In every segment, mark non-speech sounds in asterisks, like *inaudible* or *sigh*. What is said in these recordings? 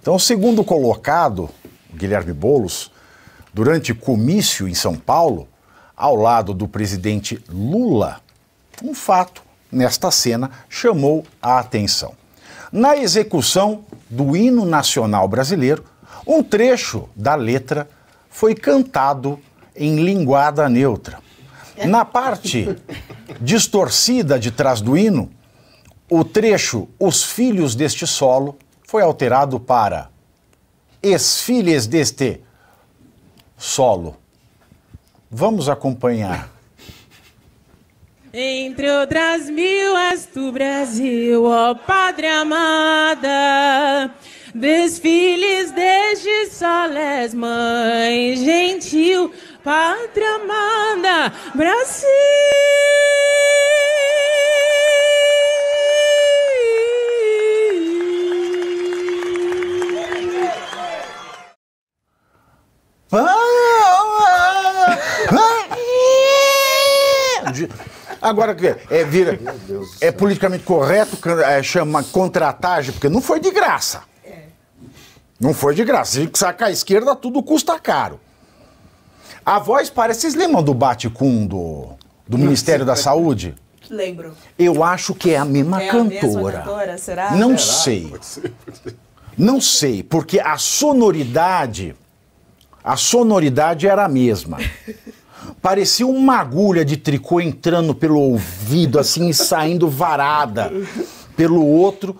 Então, o segundo colocado, Guilherme Boulos, durante comício em São Paulo, ao lado do presidente Lula, um fato nesta cena chamou a atenção. Na execução do hino nacional brasileiro, um trecho da letra foi cantado em linguada neutra. Na parte distorcida de trás do hino, o trecho Os Filhos deste Solo foi alterado para Esfilhes deste solo. Vamos acompanhar. Entre outras mil és tu, Brasil, ó Padre amada. Desfiles desde solo és mãe gentil, Pátria amada, Brasil. de. Agora que é, vira. É politicamente correto é, chama contratagem, porque não foi de graça. É. Não foi de graça. Se sacar a esquerda, tudo custa caro. A voz parece. Vocês lembram do Baticum do, do Ministério da Saúde? Lembro. Eu acho que é a mesma é cantora. A mesma cantora, será? Não será? sei. Pode ser, pode ser. Não sei, porque a sonoridade. A sonoridade era a mesma. *laughs* Parecia uma agulha de tricô entrando pelo ouvido, assim, e saindo varada pelo outro,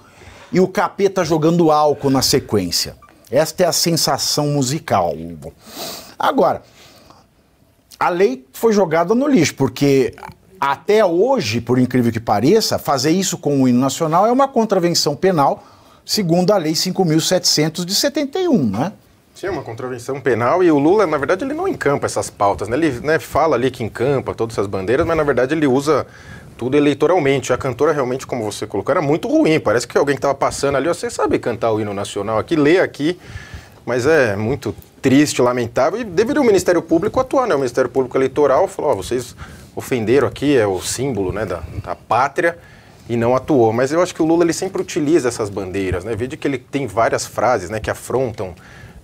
e o capeta jogando álcool na sequência. Esta é a sensação musical. Agora, a lei foi jogada no lixo, porque até hoje, por incrível que pareça, fazer isso com o hino nacional é uma contravenção penal, segundo a Lei 5.700 de 71, né? Tinha uma contravenção penal e o Lula, na verdade, ele não encampa essas pautas, né? Ele né, fala ali que encampa todas essas bandeiras, mas na verdade ele usa tudo eleitoralmente. A cantora realmente, como você colocou, era muito ruim. Parece que alguém que estava passando ali, você sabe cantar o hino nacional aqui, lê aqui, mas é muito triste, lamentável. E deveria o Ministério Público atuar, né? O Ministério Público Eleitoral falou, ó, vocês ofenderam aqui, é o símbolo né, da, da pátria e não atuou. Mas eu acho que o Lula ele sempre utiliza essas bandeiras, né? Veja que ele tem várias frases, né, que afrontam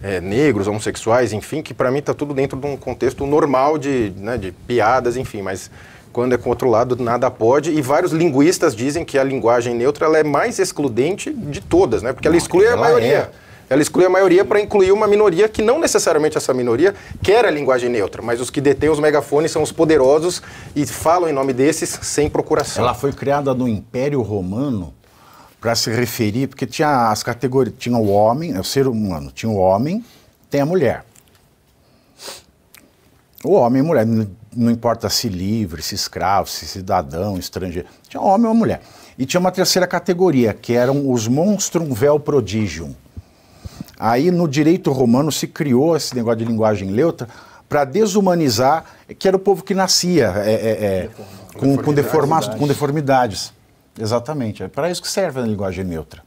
é, negros, homossexuais, enfim, que para mim está tudo dentro de um contexto normal de, né, de piadas, enfim, mas quando é com outro lado, nada pode. E vários linguistas dizem que a linguagem neutra ela é mais excludente de todas, né? Porque ela exclui ela a maioria. É. Ela exclui a maioria para incluir uma minoria que não necessariamente essa minoria quer a linguagem neutra, mas os que detêm os megafones são os poderosos e falam em nome desses sem procuração. Ela foi criada no Império Romano para se referir, porque tinha as categorias, tinha o homem, é o ser humano, tinha o homem, tem a mulher. O homem e a mulher, não importa se livre, se escravo, se cidadão, estrangeiro, tinha um homem ou mulher. E tinha uma terceira categoria, que eram os monstrum vel prodigium. Aí no direito romano se criou esse negócio de linguagem neutra para desumanizar, que era o povo que nascia é, é, é, com, com, deformidades. com deformidades. Exatamente. É para isso que serve a linguagem neutra.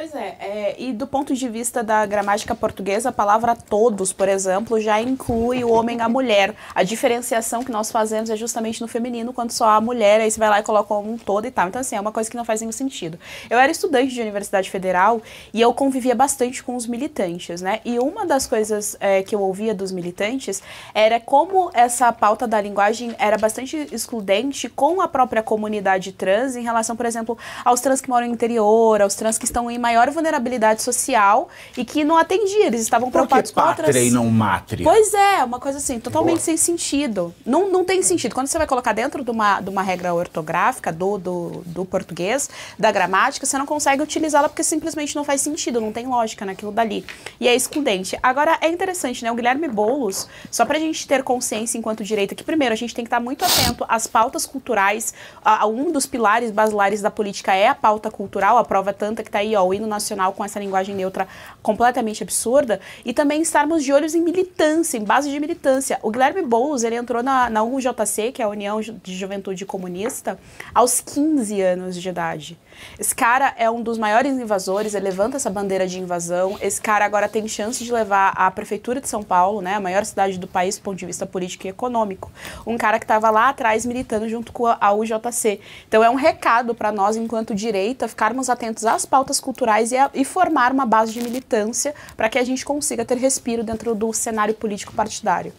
Pois é, é, e do ponto de vista da gramática portuguesa, a palavra todos, por exemplo, já inclui o homem e a mulher. A diferenciação que nós fazemos é justamente no feminino, quando só há a mulher, aí você vai lá e coloca um todo e tal. Então, assim, é uma coisa que não faz nenhum sentido. Eu era estudante de Universidade Federal e eu convivia bastante com os militantes, né? E uma das coisas é, que eu ouvia dos militantes era como essa pauta da linguagem era bastante excludente com a própria comunidade trans em relação, por exemplo, aos trans que moram no interior, aos trans que estão em maior vulnerabilidade social e que não atendia, eles estavam preocupados com outras... e não mátria? Pois é, uma coisa assim, totalmente Boa. sem sentido. Não, não tem sentido. Quando você vai colocar dentro de uma, de uma regra ortográfica do, do, do português, da gramática, você não consegue utilizá-la porque simplesmente não faz sentido, não tem lógica naquilo dali. E é excludente. Agora, é interessante, né? O Guilherme Boulos, só pra gente ter consciência enquanto direita, que primeiro, a gente tem que estar tá muito atento às pautas culturais, a, a um dos pilares basilares da política é a pauta cultural, a prova tanta que tá aí, ó, o hino nacional com essa linguagem neutra completamente absurda e também estarmos de olhos em militância, em base de militância. O Guilherme Boulos, ele entrou na, na UJC, que é a União de Juventude Comunista, aos 15 anos de idade. Esse cara é um dos maiores invasores, ele levanta essa bandeira de invasão. Esse cara agora tem chance de levar a prefeitura de São Paulo, né, a maior cidade do país do ponto de vista político e econômico. Um cara que estava lá atrás militando junto com a UJC. Então é um recado para nós enquanto direita ficarmos atentos às pautas culturais e, a, e formar uma base de militância para que a gente consiga ter respiro dentro do cenário político partidário.